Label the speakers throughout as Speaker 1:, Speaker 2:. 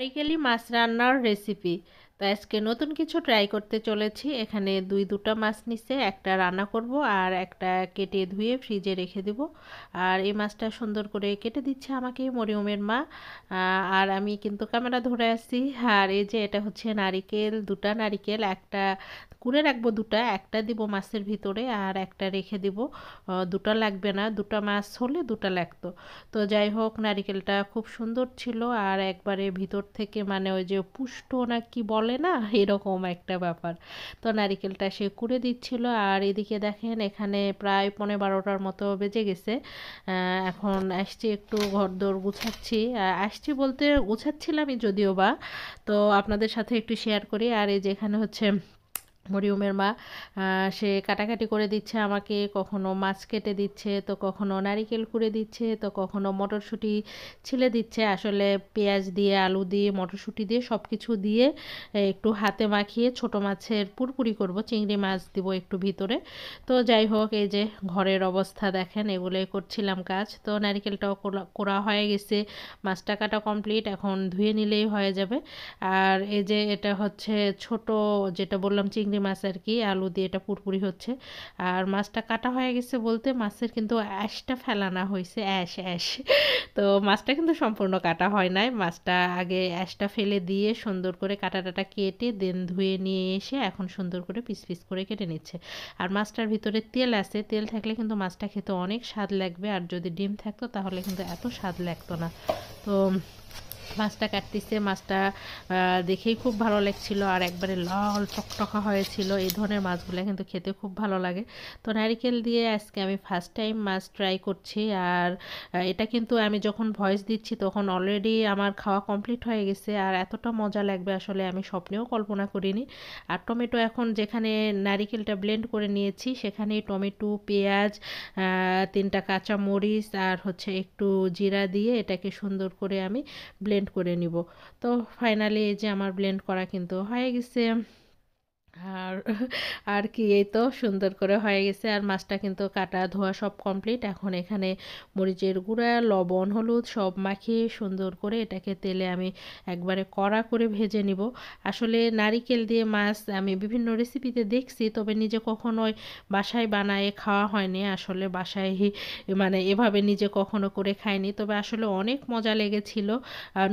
Speaker 1: নারিকেলি মাছ রান্নার রেসিপি তো আজকে নতুন কিছু ট্রাই করতে চলেছি এখানে দুই দুটো মাছ নিচে একটা রান্না করব আর একটা কেটে ধুয়ে ফ্রিজে রেখে দেব আর এই মাছটা সুন্দর করে কেটে দিচ্ছে আমাকে মরিয়মের মা আর আমি কিন্তু ক্যামেরা ধরে আসি আর এই যে এটা হচ্ছে নারিকেল দুটা নারিকেল একটা কুড়ে রাখবো দুটা একটা দিব মাছের ভিতরে আর একটা রেখে দিব দুটা লাগবে না দুটা মাছ হলে দুটা লাগতো তো যাই হোক নারিকেলটা খুব সুন্দর ছিল আর একবারে ভিতর থেকে মানে ওই যে পুষ্ট না কি বলে না এরকম একটা ব্যাপার তো নারিকেলটা সে কুড়ে দিচ্ছিল আর এদিকে দেখেন এখানে প্রায় পনেরো বারোটার মতো বেজে গেছে এখন আসছি একটু ঘরদোর গুছাচ্ছি আসছি বলতে গুছাচ্ছিলামই যদিও বা তো আপনাদের সাথে একটু শেয়ার করি আর এই যেখানে হচ্ছে মরিয়মের মা সে কাটাকাটি করে দিচ্ছে আমাকে কখনো মাছ কেটে দিচ্ছে তো কখনো নারিকেল কুড়ে দিচ্ছে তো কখনো মটরশুঁটি ছিলে দিচ্ছে আসলে পেঁয়াজ দিয়ে আলু দিয়ে মটরশুঁটি দিয়ে সব কিছু দিয়ে একটু হাতে মাখিয়ে ছোট মাছের পুরপুরি করব চিংড়ি মাছ দিব একটু ভিতরে তো যাই হোক এই যে ঘরের অবস্থা দেখেন এগুলোই করছিলাম কাজ তো নারিকেলটাও কোরা হয়ে গেছে মাছটা কাটা কমপ্লিট এখন ধুয়ে নিলেই হয়ে যাবে আর এই যে এটা হচ্ছে ছোট যেটা বললাম চিংড়ি চিংড়ি মাছ আর কি আলু দিয়ে এটা পুরপুরি হচ্ছে আর মাছটা কাটা হয়ে গেছে বলতে মাছের কিন্তু অ্যাশটা ফেলানো হয়েছে অ্যাশ অ্যাশ তো মাছটা কিন্তু সম্পূর্ণ কাটা হয় নাই মাছটা আগে অ্যাশটা ফেলে দিয়ে সুন্দর করে কাটাটাটা কেটে দেন ধুয়ে নিয়ে এসে এখন সুন্দর করে পিস পিস করে কেটে নিচ্ছে আর মাছটার ভিতরে তেল আছে তেল থাকলে কিন্তু মাছটা খেতে অনেক স্বাদ লাগবে আর যদি ডিম থাকতো তাহলে কিন্তু এত স্বাদ লাগতো না তো মাছটা কাটতেছে মাছটা দেখেই খুব ভালো লাগছিল আর একবারে লাল চকটকা হয়েছিল এই ধরনের মাছগুলো কিন্তু খেতে খুব ভালো লাগে তো নারিকেল দিয়ে আজকে আমি ফার্স্ট টাইম মাছ ট্রাই করছি আর এটা কিন্তু আমি যখন ভয়েস দিচ্ছি তখন অলরেডি আমার খাওয়া কমপ্লিট হয়ে গেছে আর এতটা মজা লাগবে আসলে আমি স্বপ্নেও কল্পনা করিনি আর টমেটো এখন যেখানে নারিকেলটা ব্লেন্ড করে নিয়েছি সেখানে টমেটো পেঁয়াজ তিনটা কাঁচা মরিচ আর হচ্ছে একটু জিরা দিয়ে এটাকে সুন্দর করে আমি ব্লেন্ড ব্লেন্ড করে নিব তো ফাইনালি এই যে আমার ব্লেন্ড করা কিন্তু হয়ে গেছে আর আর কি এই তো সুন্দর করে হয়ে গেছে আর মাছটা কিন্তু কাটা ধোয়া সব কমপ্লিট এখন এখানে মরিচের গুঁড়া লবণ হলুদ সব মাখিয়ে সুন্দর করে এটাকে তেলে আমি একবারে কড়া করে ভেজে নিব আসলে নারিকেল দিয়ে মাছ আমি বিভিন্ন রেসিপিতে দেখছি তবে নিজে কখনোই বাসায় বানায় খাওয়া হয়নি আসলে বাসায় মানে এভাবে নিজে কখনো করে খাইনি তবে আসলে অনেক মজা লেগেছিল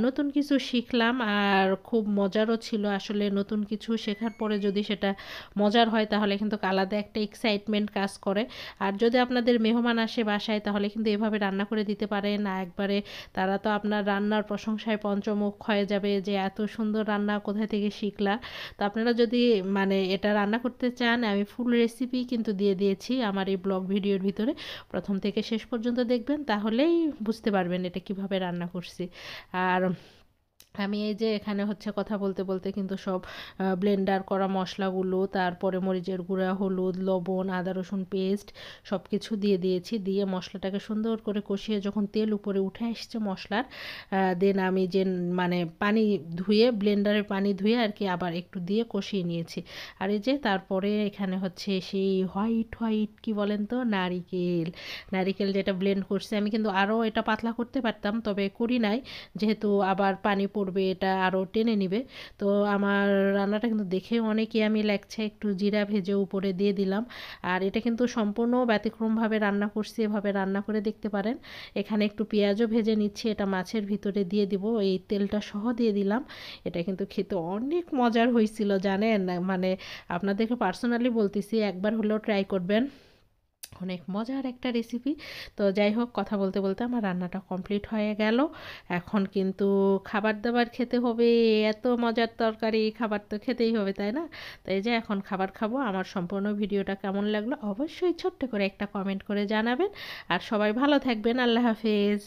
Speaker 1: নতুন কিছু শিখলাম আর খুব মজারও ছিল আসলে নতুন কিছু শেখার পরে যদি সে সেটা মজার হয় তাহলে কিন্তু আলাদা একটা এক্সাইটমেন্ট কাজ করে আর যদি আপনাদের মেহমান আসে বাসায় তাহলে কিন্তু এভাবে রান্না করে দিতে পারেন না একবারে তারা তো আপনার রান্নার প্রশংসায় পঞ্চমুখ হয়ে যাবে যে এত সুন্দর রান্না কোথায় থেকে শিখলা তো আপনারা যদি মানে এটা রান্না করতে চান আমি ফুল রেসিপি কিন্তু দিয়ে দিয়েছি আমার এই ব্লগ ভিডিওর ভিতরে প্রথম থেকে শেষ পর্যন্ত দেখবেন তাহলেই বুঝতে পারবেন এটা কিভাবে রান্না করছি আর আমি এই যে এখানে হচ্ছে কথা বলতে বলতে কিন্তু সব ব্লেন্ডার করা মশলাগুলো তারপরে মরিচের গুঁড়া হলুদ লবণ আদা রসুন পেস্ট সব কিছু দিয়ে দিয়েছি দিয়ে মশলাটাকে সুন্দর করে কষিয়ে যখন তেল উপরে উঠে এসছে মশলার দেন আমি যে মানে পানি ধুয়ে ব্লেন্ডারে পানি ধুয়ে আর কি আবার একটু দিয়ে কষিয়ে নিয়েছি আর এই যে তারপরে এখানে হচ্ছে সেই হোয়াইট হোয়াইট কি বলেন তো নারিকেল নারিকেল যেটা ব্লেন্ড করছে আমি কিন্তু আরও এটা পাতলা করতে পারতাম তবে করি নাই যেহেতু আবার পানি পড়বে এটা আরও টেনে নিবে তো আমার রান্নাটা কিন্তু দেখে অনেকে আমি লাগছে একটু জিরা ভেজে উপরে দিয়ে দিলাম আর এটা কিন্তু সম্পূর্ণ ব্যতিক্রমভাবে রান্না করছি এভাবে রান্না করে দেখতে পারেন এখানে একটু পেঁয়াজও ভেজে নিচ্ছি এটা মাছের ভিতরে দিয়ে দিব এই তেলটা সহ দিয়ে দিলাম এটা কিন্তু খেতে অনেক মজার হয়েছিল জানেন মানে আপনাদেরকে পার্সোনালি বলতেছি একবার হলেও ট্রাই করবেন অনেক মজার একটা রেসিপি তো যাই হোক কথা বলতে বলতে আমার রান্নাটা কমপ্লিট হয়ে গেল এখন কিন্তু খাবার দাবার খেতে হবে এত মজার তরকারি খাবার তো খেতেই হবে তাই না তো এই যে এখন খাবার খাবো আমার সম্পূর্ণ ভিডিওটা কেমন লাগলো অবশ্যই ছোট্ট করে একটা কমেন্ট করে জানাবেন আর সবাই ভালো থাকবেন আল্লাহ হাফেজ